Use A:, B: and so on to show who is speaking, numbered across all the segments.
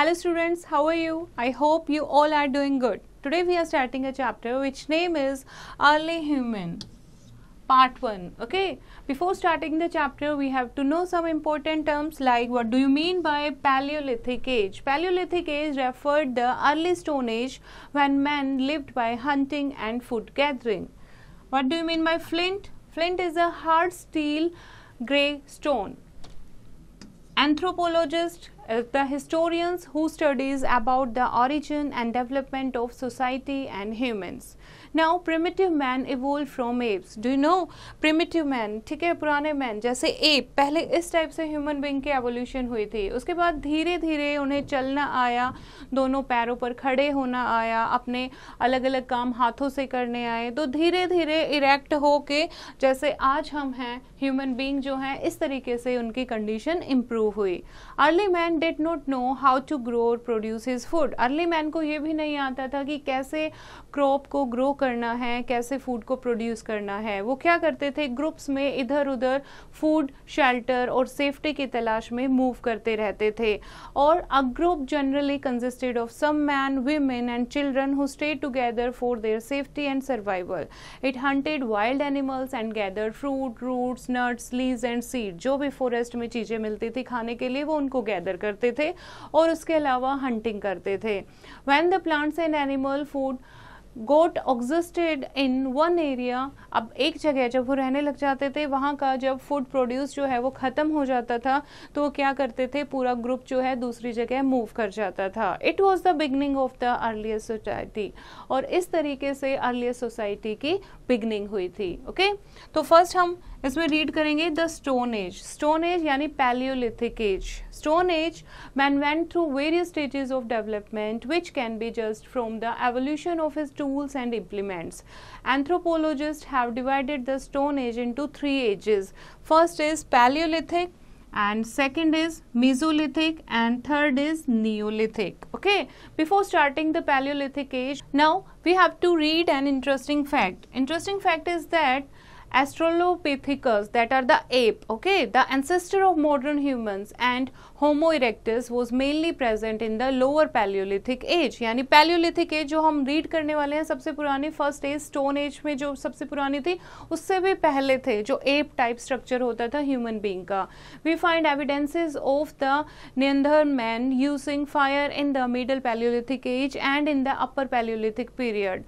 A: Hello students, how are you? I hope you all are doing good. Today we are starting a chapter which name is Early Human part 1 okay before starting the chapter we have to know some important terms like what do you mean by paleolithic age paleolithic age referred the early stone age when men lived by hunting and food gathering what do you mean by flint flint is a hard steel gray stone anthropologist uh, the historians who studies about the origin and development of society and humans. Now primitive man evolve from apes do know primitive man ठीक है पुराने man जैसे app पहले इस type से human being की evolution हुई थी उसके बाद धीरे धीरे उन्हें चलना आया दोनों पैरों पर खड़े होना आया अपने अलग अलग काम हाथों से करने आए तो धीरे धीरे इरेक्ट हो के जैसे आज हम हैं ह्यूमन बींग जो हैं इस तरीके से उनकी कंडीशन इम्प्रूव हुई early man did not know how to grow और produce his food early man को ये भी नहीं आता था कि कैसे क्रॉप को ग्रो करना है कैसे फूड को प्रोड्यूस करना है वो क्या करते थे ग्रुप्स में इधर उधर फूड शेल्टर और सेफ्टी की तलाश में मूव करते रहते थे और a group generally consisted of some man women and children who stay together for their safety and survival it hunted wild animals and gather fruit roots nuts leaves and seed जो भी forest में चीज़ें मिलती थी खाने के लिए वो उनको गैदर करते थे और उसके अलावा हंटिंग करते थे when the plants and animal food got exhausted in one area अब एक जगह जब वो रहने लग जाते थे वहाँ का जब फूड प्रोड्यूस जो है वो ख़त्म हो जाता था तो क्या करते थे पूरा ग्रुप जो है दूसरी जगह मूव कर जाता था it was the beginning of the earliest society और इस तरीके से अर्लियस्ट सोसाइटी की बिगनिंग हुई थी ओके okay? तो फर्स्ट हम इसमें रीड करेंगे the stone age stone age यानी palaeolithic age stone age man went through various stages of development which can be just from the evolution of his tools and implements. Anthropologists have divided the Stone Age into three ages. First is Paleolithic and second is Mesolithic and third is Neolithic. Okay, before starting the Paleolithic age, now we have to read an interesting fact. Interesting fact is that Australopithecus that are the ape okay the ancestor of modern humans and Homo erectus was mainly present in the lower Paleolithic age यानी Paleolithic age जो हम read करने वाले हैं सबसे पुरानी first age stone age में जो सबसे पुरानी थी उससे भी पहले थे जो ape type structure होता था human being का we find evidences of the Neanderthal man using fire in the middle Paleolithic age and in the upper Paleolithic period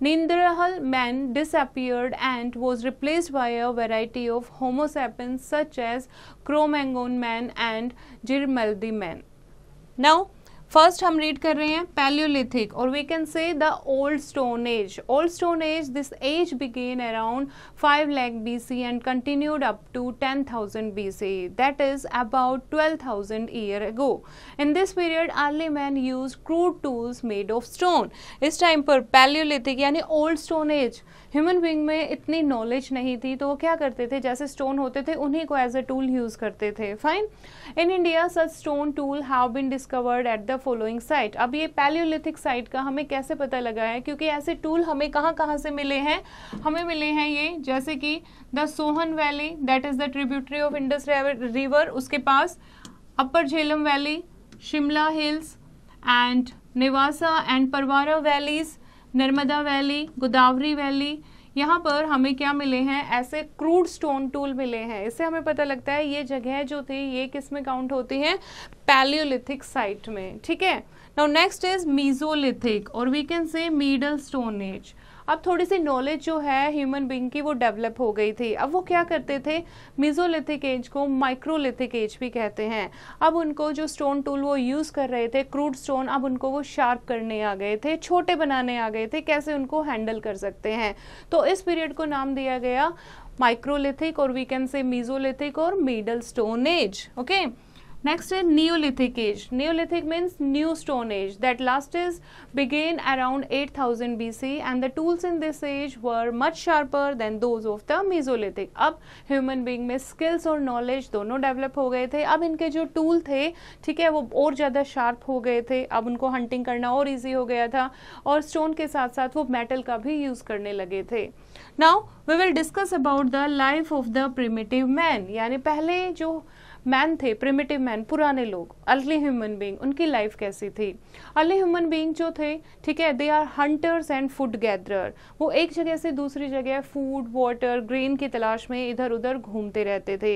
A: Nindirahal man disappeared and was replaced by a variety of Homo sapiens such as Cro-Magnon man and Girmaldi man. Now, first हम read कर रहे हैं palaeolithic और we can say the old stone age old stone age this age began around five lakh B C and continued up to ten thousand B C that is about twelve thousand year ago in this period early man use crude tools made of stone इस time पर palaeolithic यानी old stone age human being में इतनी knowledge नहीं थी तो वो क्या करते थे जैसे स्टोन होते थे उन्हीं को एज अ टूल यूज करते थे fine in India such stone tool have been discovered at the following site अब ये पैलियोलिथिक साइट का हमें कैसे पता लगा है क्योंकि ऐसे टूल हमें कहाँ कहाँ से मिले हैं हमें मिले हैं ये जैसे कि the Sohan valley that is the tributary of Indus river उसके पास upper Jhelum valley Shimla hills and Nevasa and Pravara valleys Narmada valley Godavari valley यहाँ पर हमें क्या मिले हैं ऐसे क्रूड स्टोन टूल मिले हैं इससे हमें पता लगता है ये जगह जो थी ये किस में काउंट होती है पैलियोलिथिक साइट में ठीक है नाउ नेक्स्ट इज मीजोलिथिक और we can say middle stone age अब थोड़ी सी नॉलेज जो है ह्यूमन बींग की वो डेवलप हो गई थी अब वो क्या करते थे मिजोलिथिक एज को माइक्रोलिथिक एज भी कहते हैं अब उनको जो स्टोन टूल वो यूज़ कर रहे थे क्रूड स्टोन अब उनको वो शार्प करने आ गए थे छोटे बनाने आ गए थे कैसे उनको हैंडल कर सकते हैं तो इस पीरियड को नाम दिया गया माइक्रोलिथिक और वी कैन से मीजोलिथिक और middle stone age okay next है neolithic age neolithic means new stone age that last is began around 8000 C and the tools in this age were much sharper than those of the mesolithic अब human being में skills और knowledge दोनों develop हो गए थे अब इनके जो टूल थे ठीक है वो और ज़्यादा शार्प हो गए थे अब उनको हंटिंग करना और ईजी हो गया था और स्टोन के साथ साथ वो मेटल का भी यूज़ करने लगे थे now we will discuss about the life of the primitive man यानी पहले जो मैन थे प्रिमिटिव मैन पुराने लोग अर्ली ह्यूमन बींग उनकी लाइफ कैसी थी अर्ली ह्यूमन बींग जो थे ठीक है they are hunters and food gatherer वो एक जगह से दूसरी जगह फूड वाटर ग्रीन की तलाश में इधर उधर घूमते रहते थे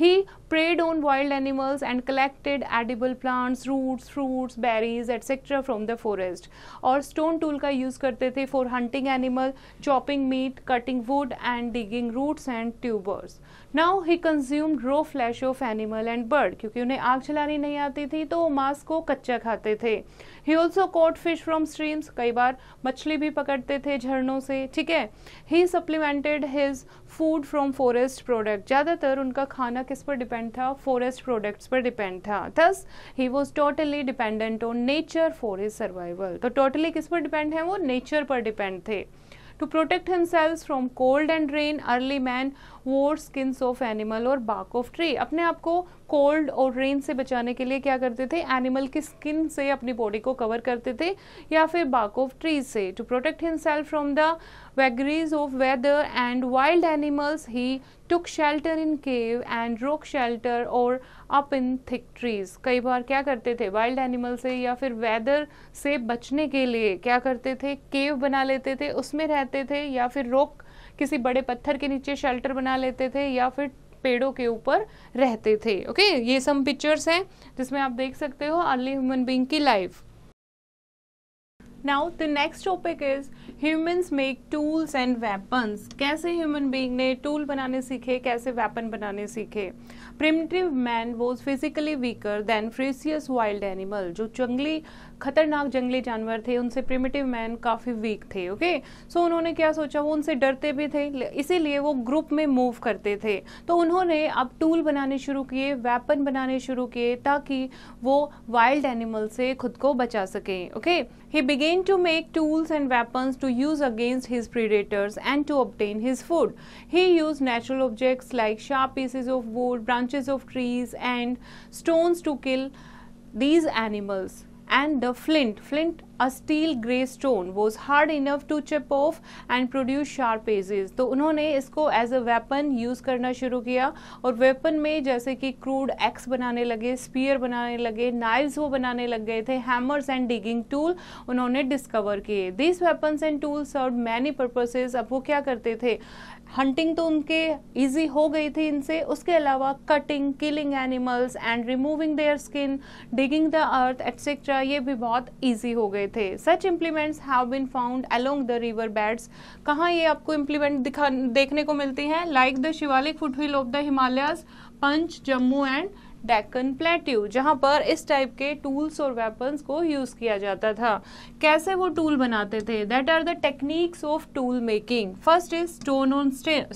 A: he preyed on wild animals and collected edible plants roots fruits berries etcetera from the forest और स्टोन टूल का यूज़ करते थे for hunting animal chopping meat cutting wood and digging roots and tubers now he consumed raw flesh of animal animal and bird क्योंकि उन्हें आग जलानी नहीं आती थी तो वो मांस को कच्चा खाते थे he also caught fish from streams कई बार मछली भी पकड़ते थे झरनों से ठीक है he supplemented his food from forest product ज़्यादातर उनका खाना किस पर डिपेंड था फॉरेस्ट प्रोडक्ट्स पर डिपेंड था thus he was totally dependent on nature for his survival तो टोटली किस पर डिपेंड है वो नेचर पर डिपेंड थे To protect themselves from cold and rain, early man wore skins of animal or bark of tree. अपने आप को कोल्ड और रेन से बचाने के लिए क्या करते थे एनिमल की स्किन से अपनी बॉडी को कवर करते थे या फिर बाक ऑफ ट्रीज से to protect himself from the vagaries of weather and wild animals he took shelter in cave and rock shelter और अप इन थिक ट्रीज कई बार क्या करते थे वाइल्ड एनिमल से या फिर वेदर से बचने के लिए क्या करते थे केव बना लेते थे उसमें रहते थे या फिर रोक किसी बड़े पत्थर के नीचे शेल्टर बना लेते थे या फिर पेड़ों के ऊपर रहते थे ओके ये सम पिक्चर्स हैं जिसमें आप देख सकते हो अर्ली ह्यूमन बींग की life now the next topic is humans make tools and weapons कैसे ह्यूमन बींग ने टूल बनाने सीखे कैसे वेपन बनाने सीखे primitive man was physically weaker than ferocious wild animal जो जंगली खतरनाक जंगली जानवर थे उनसे प्रिमिटिव मैन काफ़ी वीक थे ओके सो उन्होंने क्या सोचा वो उनसे डरते भी थे इसीलिए वो ग्रुप में मूव करते थे तो उन्होंने अब टूल बनाने शुरू किए वेपन बनाने शुरू किए ताकि वो वाइल्ड एनिमल से खुद को बचा सकें okay he began to make tools and weapons to use against his predators and to obtain his food he use natural objects like sharp pieces of wood branches of trees and stones to kill these animals and the flint. Flint, a steel grey stone, was hard enough to chip off and produce sharp edges. to unhone isko as a weapon use karna shuru kiya aur weapon mein jaise ki crude axe banane lage spear banane lage knives wo banane lag gaye the hammers and digging tool unhone discover kiye These weapons and tools served many purposes. ab wo kya karte the hunting तो उनके easy हो गई थी इनसे उसके अलावा cutting killing animals and removing their skin digging the earth etcetera ये भी बहुत इजी हो गए थे such implements have been found along the river beds कहाँ ये आपको इम्प्लीमेंट दिखा देखने को मिलती हैं like the Shivalik foothills of the Himalayas पंच जम्मू एंड डेक्कन प्लेट्यू जहाँ पर इस टाइप के टूल्स और वेपन्स को यूज़ किया जाता था कैसे वो टूल बनाते थे that are the techniques of tool making first is stone on stone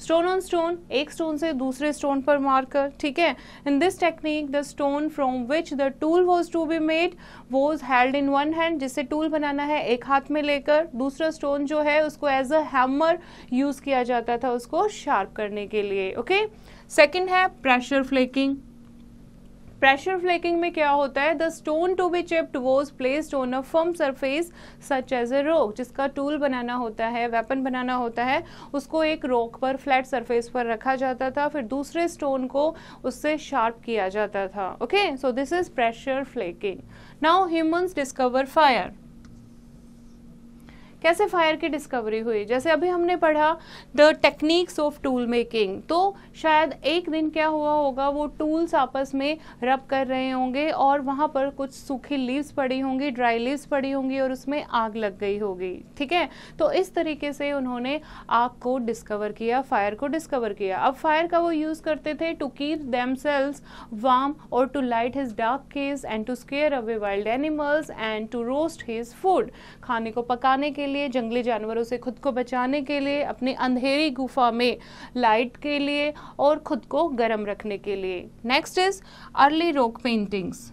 A: stone on stone एक स्टोन से दूसरे स्टोन पर मारकर ठीक है in this technique the stone from which the tool was to be made was held in one hand जिसे tool बनाना है एक हाथ में लेकर दूसरा स्टोन जो है उसको एज अ हैमर यूज़ किया जाता था उसको शार्प करने के लिए ओके okay? सेकेंड है प्रेशर फ्लेकिंग प्रेशर फ्लेकिंग में क्या होता है the stone to be chipped was placed on a firm surface such as a rock जिसका टूल बनाना होता है वेपन बनाना होता है उसको एक रोक पर फ्लैट सरफेस पर रखा जाता था फिर दूसरे स्टोन को उससे शार्प किया जाता था okay so this is pressure flaking now humans discover fire कैसे फायर की डिस्कवरी हुई जैसे अभी हमने पढ़ा the techniques of tool making तो शायद एक दिन क्या हुआ होगा वो टूल्स आपस में रब कर रहे होंगे और वहाँ पर कुछ सूखी लीव्स पड़ी होंगी ड्राई लीव्स पड़ी होंगी और उसमें आग लग गई होगी ठीक है तो इस तरीके से उन्होंने आग को डिस्कवर किया फायर को डिस्कवर किया अब फायर का वो यूज़ करते थे to keep themselves warm और to light his dark caves and to scare away wild animals and to roast his food खाने को पकाने के लिए जंगली जानवरों से खुद को बचाने के लिए अपनी अंधेरी गुफा में लाइट के लिए और खुद को गर्म रखने के लिए next is early rock paintings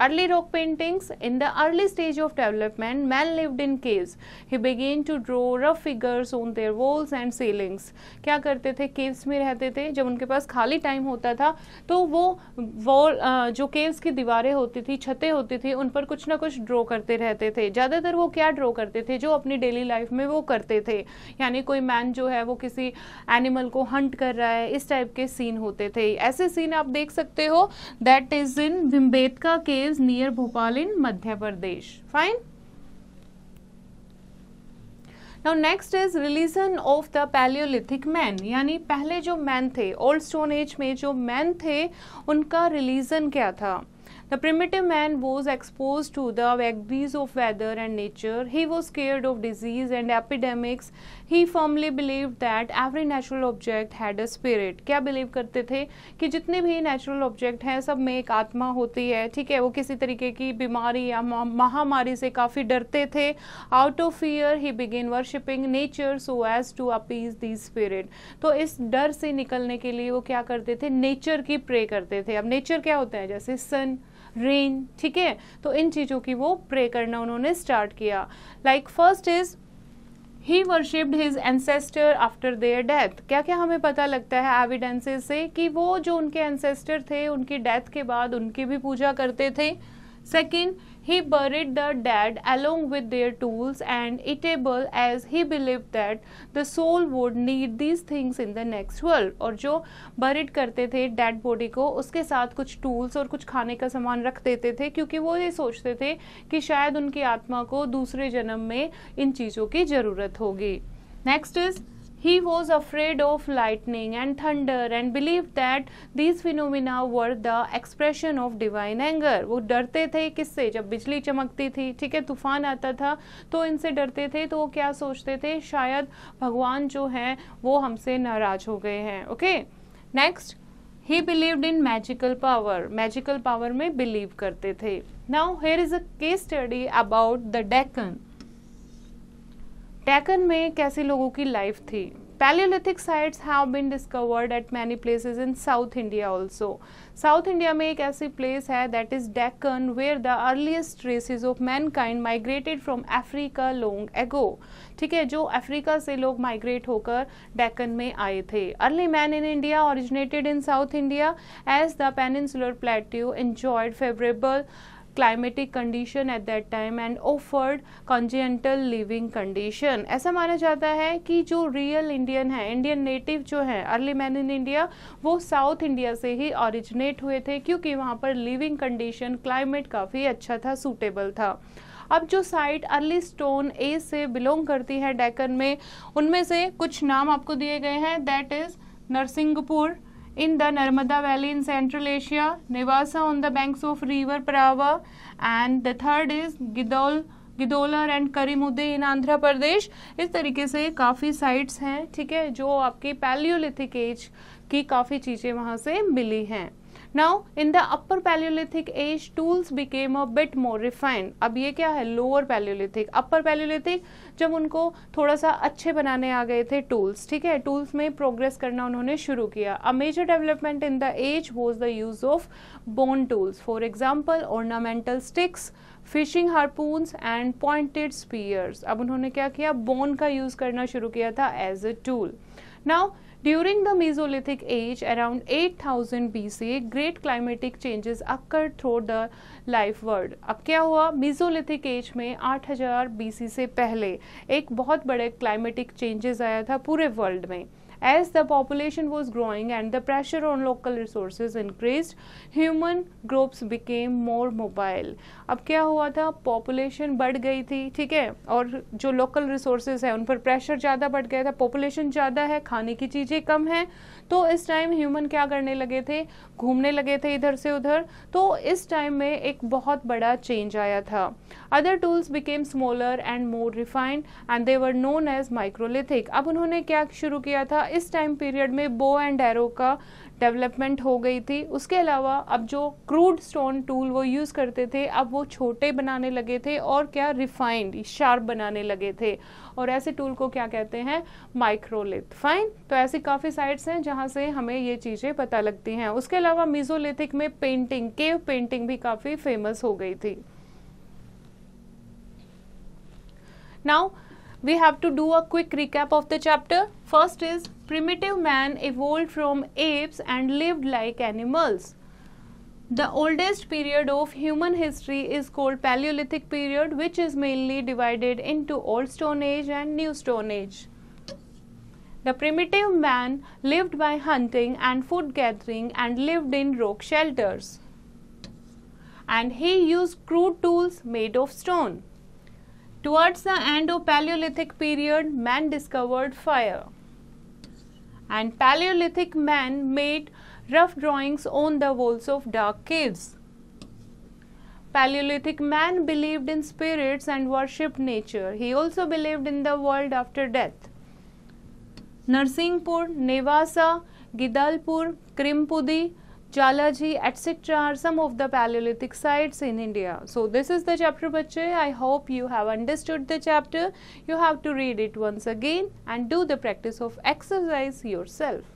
A: Early rock paintings. In the early stage of development, man lived in caves. He began to draw rough figures on their walls and ceilings. क्या करते थे केव्स में रहते थे जब उनके पास खाली टाइम होता था तो वो वॉल जो केव्स की दीवारें होती थी छतें होती थी उन पर कुछ ना कुछ ड्रॉ करते रहते थे ज़्यादातर वो क्या ड्रॉ करते थे जो अपनी डेली लाइफ में वो करते थे यानी कोई मैन जो है वो किसी एनिमल को हंट कर रहा है इस टाइप के सीन होते थे ऐसे सीन आप देख सकते हो that is in Bhimbetka cave lives near Bhopal in Madhya Pradesh fine now next is religion of the palaeolithic man यानी पहले जो मैन थे ओल्ड स्टोन एज में जो मैन थे उनका रिलीजन क्या था The primitive man was exposed to the vagaries of weather and nature. He was scared of disease and epidemics. He firmly believed that every natural object had a spirit. क्या believe करते थे कि जितने भी natural object हैं सब में एक आत्मा होती है ठीक है वो किसी तरीके की बीमारी या महामारी से काफ़ी डरते थे out of fear he begin worshipping nature so as to appease the spirit तो इस डर से निकलने के लिए वो क्या करते थे नेचर की प्रे करते थे अब नेचर क्या होता है जैसे सन रेन ठीक है तो इन चीज़ों की वो प्रे करना उन्होंने स्टार्ट किया like first is he worshipped his ancestor after their death क्या क्या हमें पता लगता है एविडेंसेज से कि वो जो उनके एंसेस्टर थे उनकी डेथ के बाद उनकी भी पूजा करते थे second He buried the dead along with their tools and eatable as he believed that the soul would need these things in the next world. और जो buried करते थे dead body को उसके साथ कुछ tools और कुछ खाने का सामान रख देते थे क्योंकि वो ये सोचते थे कि शायद उनकी आत्मा को दूसरे जन्म में इन चीज़ों की ज़रूरत होगी next is He was afraid of lightning and thunder and believed that these phenomena were the expression of divine anger. वो डरते थे किससे जब बिजली चमकती थी ठीक है तूफान आता था तो इनसे डरते थे तो वो क्या सोचते थे शायद भगवान जो हैं वो हमसे नाराज हो गए हैं okay next he believed in magical power magical power में बिलीव करते थे now here is a case study about the Deccan Deccan में कैसे लोगों की लाइफ थी palaeolithic sites have been discovered at many places in south India also south India में एक ऐसी प्लेस है that is Deccan where the earliest races of mankind migrated from Africa long ago ठीक है जो अफ्रीका से लोग माइग्रेट होकर डेकन में आए थे early man in India originated in south India as the peninsular plateau enjoyed favourable climatic condition at that time and offered congenial living condition ऐसा माना जाता है कि जो रियल इंडियन है इंडियन नेटिव जो है अर्ली मैन इन इंडिया वो साउथ इंडिया से ही ऑरिजिनेट हुए थे क्योंकि वहाँ पर लिविंग कंडीशन क्लाइमेट काफ़ी अच्छा था सूटेबल था अब जो साइट अर्ली स्टोन एज से बिलोंग करती है डेकन में उनमें से कुछ नाम आपको दिए गए हैं that is Narsinghpur in the Narmada Valley in Central Asia, Nevasa on the banks of river Parava and the third is Gidol Giddalur and Karempudi in Andhra Pradesh इस तरीके से काफ़ी साइट्स हैं ठीक है जो आपकी पैलियोलिथिक एज की काफ़ी चीज़ें वहाँ से मिली हैं now in the upper paleolithic age tools became a bit more refined अब ये क्या है lower paleolithic upper paleolithic जब उनको थोड़ा सा अच्छे बनाने आ गए थे tools ठीक है tools में progress करना उन्होंने शुरू किया a major development in the age was the use of bone tools for example ornamental sticks fishing harpoons and pointed spears अब उन्होंने क्या किया बोन का यूज़ करना शुरू किया था as a tool now During the Mesolithic age, around 8000 BC, great climatic changes occurred throughout the life world. अब क्या हुआ Mesolithic age में 8000 BC से पहले एक बहुत बड़े climatic changes आया था पूरे world में As the population was growing and the pressure on local resources increased, human groups became more mobile. अब क्या हुआ था population बढ़ गई थी ठीक है और जो local resources है उन पर pressure ज़्यादा बढ़ गया था population ज़्यादा है खाने की चीज़ें कम है तो इस टाइम ह्यूमन क्या करने लगे थे घूमने लगे थे इधर से उधर तो इस टाइम में एक बहुत बड़ा चेंज आया था other tools became smaller and more refined and they were known as microlithic अब उन्होंने क्या शुरू किया था था इस टाइम पीरियड में बो एंड एरो का डेवलपमेंट हो गई थी उसके अलावा अब जो क्रूड स्टोन टूल वो यूज़ करते थे अब वो छोटे बनाने लगे थे और क्या रिफाइंड शार्प बनाने लगे थे और ऐसे टूल को क्या कहते हैं माइक्रोलिथ फाइन तो ऐसी काफ़ी साइट्स हैं जहां से हमें ये चीज़ें पता लगती हैं उसके अलावा मिजोलिथिक में पेंटिंग केव पेंटिंग भी काफ़ी फेमस हो गई थी now we have to do a quick recap of the chapter. First is primitive man evolved from apes and lived like animals. The oldest period of human history is called Paleolithic period which is mainly divided into Old Stone Age and New Stone Age. The primitive man lived by hunting and food gathering and lived in rock shelters. And he used crude tools made of stone. Towards the end of Paleolithic period, man discovered fire. And Paleolithic man made rough drawings on the walls of dark caves. Paleolithic man believed in spirits and worshipped nature. He also believed in the world after death. Narsinghpur, Nevasa, Gidalpur, Krimpudi, Jalaji, etc. are some of the Paleolithic sites in India. So, this is the chapter, bache. I hope you have understood the chapter. You have to read it once again and do the practice of exercise yourself.